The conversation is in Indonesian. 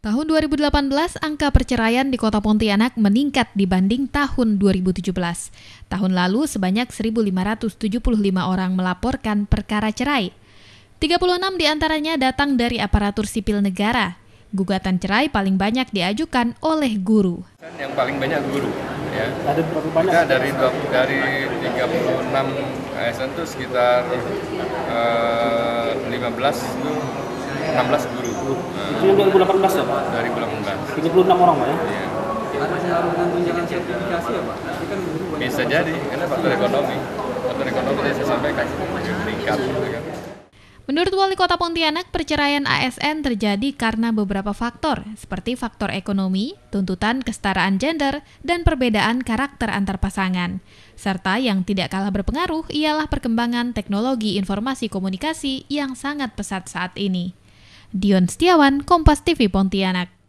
Tahun 2018, angka perceraian di kota Pontianak meningkat dibanding tahun 2017. Tahun lalu, sebanyak 1.575 orang melaporkan perkara cerai. 36 diantaranya datang dari aparatur sipil negara. Gugatan cerai paling banyak diajukan oleh guru. Kan yang paling banyak guru. Ya. Ada berapa banyak? Kita dari, dari 36 ASN itu sekitar uh, 15 itu 16 guru. Nah, itu yang 2018 ya Pak? 2018. 36 orang Pak ya? Iya. Ya, kan Bisa jadi, karena faktor ekonomi. Faktor ekonomi tadi saya sampaikan, meningkat. Ya kan? Menurut Wali Kota Pontianak, perceraian ASN terjadi karena beberapa faktor, seperti faktor ekonomi, tuntutan kesetaraan gender, dan perbedaan karakter antar pasangan. Serta yang tidak kalah berpengaruh ialah perkembangan teknologi informasi komunikasi yang sangat pesat saat ini. Dion Setiawan, Kompas TV Pontianak.